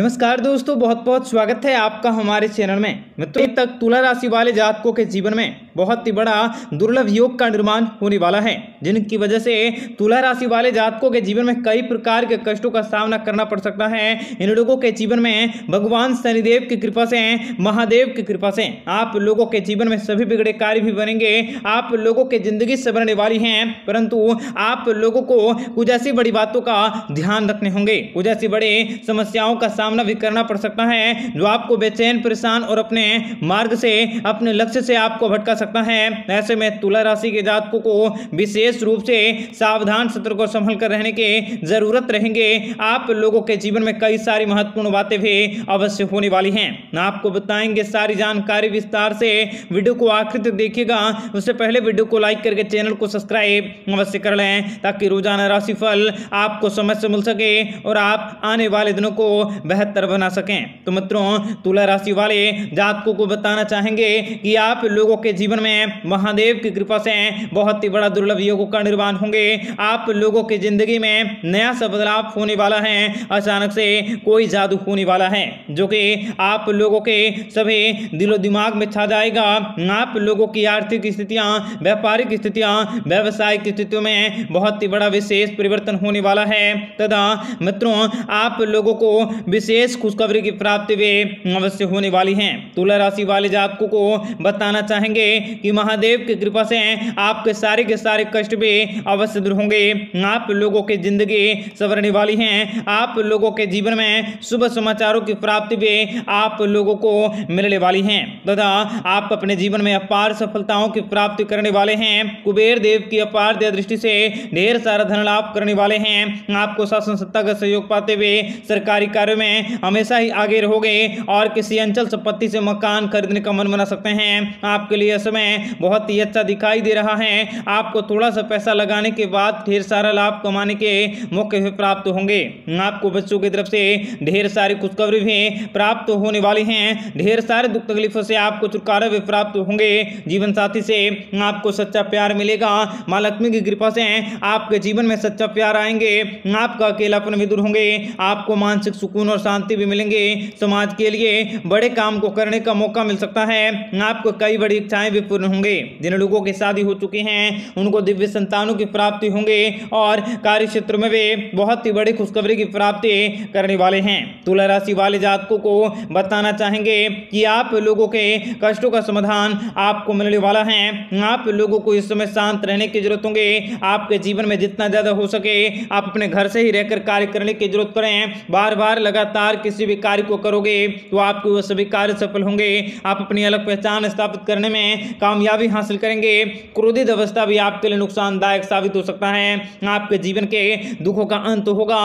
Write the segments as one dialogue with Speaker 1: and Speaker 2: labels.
Speaker 1: नमस्कार दोस्तों बहुत बहुत स्वागत है आपका हमारे चैनल में मित्रों तक तुला राशि वाले जातकों के जीवन में बहुत ही बड़ा दुर्लभ योग का निर्माण होने वाला है जिनकी वजह से तुला राशि वाले जातकों के जीवन में कई प्रकार के कष्टों का सामना करना पड़ सकता है इन लोगों के जीवन में भगवान शनिदेव की कृपा से महादेव की कृपा से आप लोगों के जीवन में सभी बिगड़े कार्य भी बनेंगे आप लोगों की जिंदगी सबरने वाली है परंतु आप लोगों को कुछ ऐसी बड़ी बातों का ध्यान रखने होंगे कुछ ऐसी बड़ी समस्याओं का सामना भी करना पड़ सकता है जो आपको बेचैन परेशान और अपने मार्ग से अपने लक्ष्य से आपको भटका सकता है ऐसे में तुला राशि के जातकों को विशेष रूप से सावधान सत्र को संभल कर रहने की जरूरत रहेंगे आप लोगों के जीवन में कई सारी महत्वपूर्ण बातें भी अवश्य होने वाली है आपको बताएंगे सारी जानकारी विस्तार से वीडियो को आखिर तक देखिएगा उससे पहले वीडियो को लाइक करके चैनल को सब्सक्राइब अवश्य कर लें ताकि रोजाना राशिफल आपको समय से मिल सके और आप आने वाले दिनों को बेहतर बेहतर बना सकें तो मित्रों तुला राशि वाले जातकों को बताना चाहेंगे कि आप लोगों के जीवन में महादेव की कृपा से बहुत ही बड़ा दुर्लभ योग का निर्माण होंगे आप लोगों की जिंदगी में नया सा बदलाव होने वाला है अचानक से कोई जादू होने वाला है जो कि आप लोगों के सभी दिलो दिमाग में छा जाएगा आप लोगों की आर्थिक स्थितियाँ व्यापारिक स्थितियाँ व्यावसायिक स्थितियों में बहुत ही बड़ा विशेष परिवर्तन होने वाला है तथा मित्रों आप लोगों को विशेष खुशखबरी की प्राप्ति वे अवश्य होने वाली है तुला राशि वाले जातकों को बताना चाहेंगे कि महादेव की कृपा से आपके सारे के सारे कष्ट भी अवश्य दूर होंगे आप लोगों की जिंदगी सवरने वाली है आप लोगों के जीवन में शुभ समाचारों की प्राप्ति भी आप लोगों को मिलने वाली है तथा आप अपने जीवन में अपार सफलताओं की प्राप्ति करने वाले हैं कुबेर देव की अपार दृष्टि से ढेर सारा धन लाभ करने वाले हैं आपको शासन सत्ता का सहयोग पाते हुए सरकारी कार्यों में हैं हमेशा ही आगे रहोगे और किसी अंचल संपत्ति से मकान खरीदने का मन बना सकते हैं आपके लिए समय बहुत ही अच्छा दिखाई दे रहा है आपको थोड़ा सा पैसा लगाने के बाद ढेर सारा लाभ कमाने के मौके भी प्राप्त होंगे आपको बच्चों की तरफ से ढेर सारी खुशखबरी भी प्राप्त होने वाली हैं ढेर सारे दुख तकलीफों से आपको छुटकारा भी प्राप्त होंगे जीवन साथी से आपको सच्चा प्यार मिलेगा माँ लक्ष्मी की कृपा से आपके जीवन में सच्चा प्यार आएंगे आपका अकेलापन भी दूर होंगे आपको मानसिक सुकून और और शांति भी मिलेंगे समाज के लिए बड़े काम को करने का मौका मिल सकता है आपको कई बड़ी इच्छाएं भी पूर्ण होंगे जिन लोगों की शादी हो चुकी हैं उनको दिव्य संतानों की प्राप्ति होंगे और कार्य क्षेत्र में वे बहुत ही बड़ी खुशखबरी की प्राप्ति करने वाले हैं तुला राशि वाले जातकों को बताना चाहेंगे कि आप लोगों के कष्टों का समाधान आपको मिलने वाला है आप लोगों को इस समय शांत रहने की जरूरत होंगे आपके जीवन में जितना ज्यादा हो सके आप अपने घर से ही रहकर कार्य करने की जरूरत पड़े बार बार लगातार लगातार किसी भी कार्य को करोगे तो आपके वो सभी कार्य सफल होंगे आप अपनी अलग पहचान स्थापित करने में कामयाबी हासिल करेंगे क्रोधित अवस्था भी आपके लिए नुकसानदायक साबित हो सकता है आपके जीवन के दुखों का अंत होगा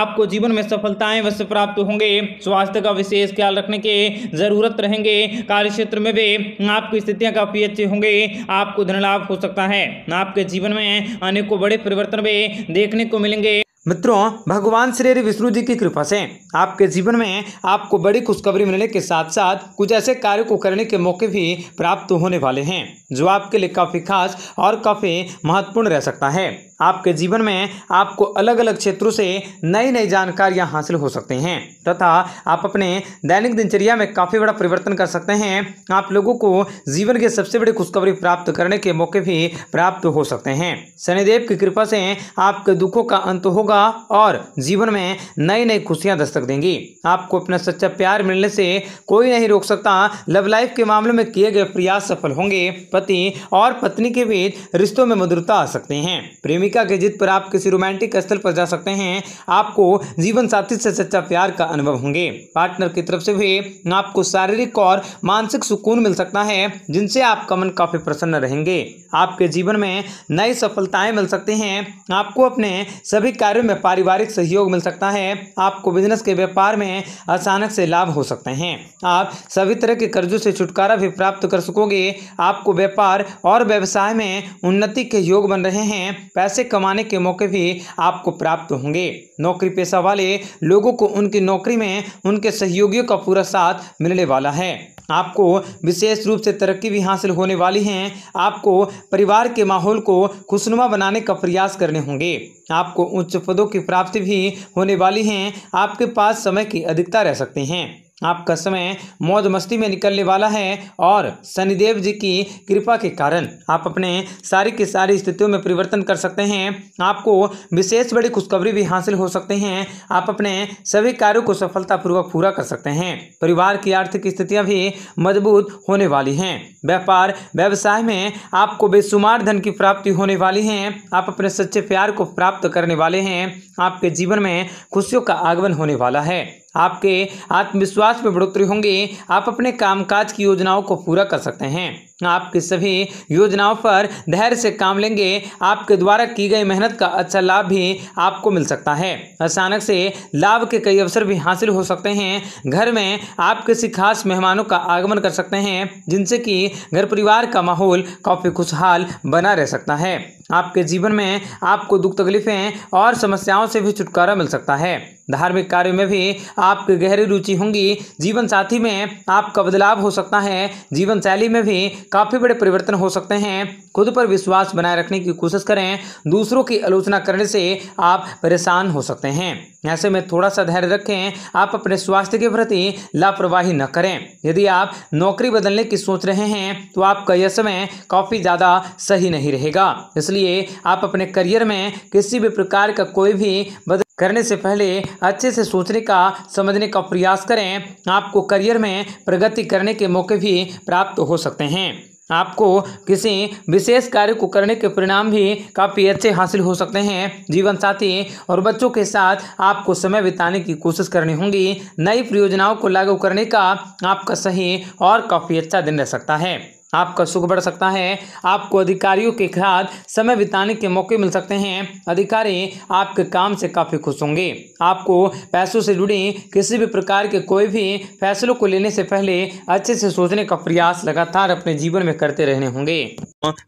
Speaker 1: आपको जीवन में सफलताएं अवश्य प्राप्त होंगे स्वास्थ्य का विशेष ख्याल रखने की जरूरत रहेंगे कार्य क्षेत्र में भी आपकी स्थितियाँ काफी अच्छी होंगे आपको धन लाभ हो सकता है आपके जीवन में अनेकों बड़े परिवर्तन भी देखने को मिलेंगे मित्रों भगवान श्री विष्णु जी की कृपा से आपके जीवन में आपको बड़ी खुशखबरी मिलने के साथ साथ कुछ ऐसे कार्य को करने के मौके भी प्राप्त होने वाले हैं जो आपके लिए काफ़ी खास और काफ़ी महत्वपूर्ण रह सकता है आपके जीवन में आपको अलग अलग क्षेत्रों से नई नई जानकारियां हासिल हो सकते हैं तथा आप अपने दैनिक दिनचर्या में काफ़ी बड़ा परिवर्तन कर सकते हैं आप लोगों को जीवन के सबसे बड़ी खुशखबरी प्राप्त करने के मौके भी प्राप्त हो सकते हैं शनिदेव की कृपा से आपके दुखों का अंत होगा और जीवन में नई नई खुशियां दस्तक देंगी आपको अपना सच्चा प्यार मिलने से कोई नहीं रोक सकता लव लाइफ के मामले में किए गए प्रयास सफल होंगे पति और पत्नी के बीच रिश्तों में मधुरता आ सकते हैं प्रेमी प्रेमिका के जिद पर आप किसी रोमांटिक स्थल पर जा सकते हैं आपको जीवन साथी से सच्चा प्यार का अनुभव होंगे पार्टनर की तरफ से भी आपको शारीरिक और मानसिक सुकून मिल सकता है जिनसे आपका मन काफी प्रसन्न रहेंगे आपके जीवन में नई सफलताएं मिल सकती हैं आपको अपने सभी कार्यों में पारिवारिक सहयोग मिल सकता है आपको बिजनेस के व्यापार में अचानक से लाभ हो सकते हैं आप सभी तरह के कर्जों से छुटकारा भी प्राप्त कर सकोगे आपको व्यापार और व्यवसाय में उन्नति के योग बन रहे हैं पैसे पैसे कमाने के मौके भी आपको प्राप्त होंगे नौकरी पेशा वाले लोगों को उनकी नौकरी में उनके सहयोगियों का पूरा साथ मिलने वाला है आपको विशेष रूप से तरक्की भी हासिल होने वाली है आपको परिवार के माहौल को खुशनुमा बनाने का प्रयास करने होंगे आपको उच्च पदों की प्राप्ति भी होने वाली है आपके पास समय की अधिकता रह सकती हैं आपका समय मौज मस्ती में निकलने वाला है और शनिदेव जी की कृपा के कारण आप अपने सारी की सारी स्थितियों में परिवर्तन कर सकते हैं आपको विशेष बड़ी खुशखबरी भी हासिल हो सकते हैं आप अपने सभी कार्यों को सफलतापूर्वक पूरा कर सकते हैं परिवार की आर्थिक स्थितियाँ भी मजबूत होने वाली हैं व्यापार व्यवसाय में आपको बेशुमार धन की प्राप्ति होने वाली है आप अपने सच्चे प्यार को प्राप्त करने वाले हैं आपके जीवन में खुशियों का आगमन होने वाला है आपके आत्मविश्वास में बढ़ोतरी होंगी आप अपने कामकाज की योजनाओं को पूरा कर सकते हैं आपकी सभी योजनाओं पर धैर्य से काम लेंगे आपके द्वारा की गई मेहनत का अच्छा लाभ भी आपको मिल सकता है अचानक से लाभ के कई अवसर भी हासिल हो सकते हैं घर में आप किसी खास मेहमानों का आगमन कर सकते हैं जिनसे कि घर परिवार का माहौल काफ़ी खुशहाल बना रह सकता है आपके जीवन में आपको दुख तकलीफें और समस्याओं से भी छुटकारा मिल सकता है धार्मिक कार्य में भी आपकी गहरी रुचि होंगी जीवन साथी में आपका बदलाव हो सकता है जीवन शैली में भी काफ़ी बड़े परिवर्तन हो सकते हैं खुद पर विश्वास बनाए रखने की कोशिश करें दूसरों की आलोचना करने से आप परेशान हो सकते हैं ऐसे में थोड़ा सा धैर्य रखें आप अपने स्वास्थ्य के प्रति लापरवाही न करें यदि आप नौकरी बदलने की सोच रहे हैं तो आपका यह समय काफ़ी ज़्यादा सही नहीं रहेगा इसलिए लिए आप अपने करियर में किसी भी प्रकार का कोई भी बदल करने से पहले अच्छे से सोचने का समझने का प्रयास करें आपको करियर में प्रगति करने के मौके भी प्राप्त हो सकते हैं आपको किसी विशेष कार्य को करने के परिणाम भी काफ़ी अच्छे हासिल हो सकते हैं जीवन साथी और बच्चों के साथ आपको समय बिताने की कोशिश करनी होगी नई परियोजनाओं को लागू करने का आपका सही और काफ़ी अच्छा दिन रह सकता है आपका सुख बढ़ सकता है आपको अधिकारियों के साथ समय बिताने के मौके मिल सकते हैं अधिकारी आपके काम से काफ़ी खुश होंगे आपको पैसों से जुड़े किसी भी प्रकार के कोई भी फैसलों को लेने से पहले अच्छे से सोचने का प्रयास लगातार अपने जीवन में करते रहने होंगे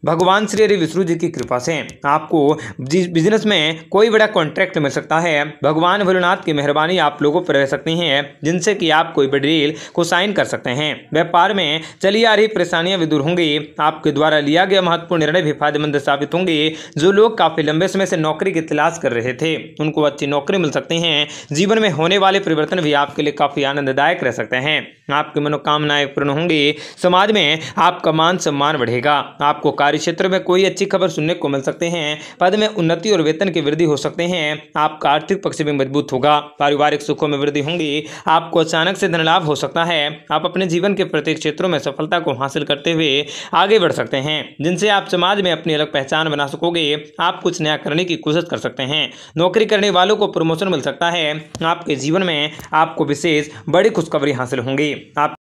Speaker 1: भगवान श्री हरि विष्णु जी की कृपा से आपको बिजनेस में कोई बड़ा कॉन्ट्रैक्ट मिल सकता है भगवान भोलेनाथ की मेहरबानी आप लोगों पर रह सकती है जिनसे की आप कोई बड़ी डील को साइन कर सकते हैं व्यापार में चली आ रही परेशानियां दूर होंगे आपके द्वारा लिया गया महत्वपूर्ण निर्णय भी फायदेमंद साबित होंगे जो लोग काफ़ी लंबे समय से नौकरी की तलाश कर रहे थे उनको अच्छी नौकरी मिल सकती है जीवन में होने वाले परिवर्तन भी आपके लिए काफ़ी आनंददायक रह सकते हैं आपकी मनोकामनाएं पूर्ण होंगी समाज में आपका मान सम्मान बढ़ेगा आपको कार्य क्षेत्र में कोई अच्छी खबर सुनने को मिल सकते हैं पद में उन्नति और वेतन की वृद्धि हो सकते हैं आपका आर्थिक पक्ष भी मजबूत होगा पारिवारिक सुखों में वृद्धि होंगी आपको अचानक से धनलाभ हो सकता है आप अपने जीवन के प्रत्येक क्षेत्रों में सफलता को हासिल करते हुए हुए आगे बढ़ सकते हैं जिनसे आप समाज में अपनी अलग पहचान बना सकोगे आप कुछ नया करने की कोशिश कर सकते हैं नौकरी करने वालों को प्रमोशन मिल सकता है आपके जीवन में आपको विशेष बड़ी खुशखबरी हासिल होंगी आप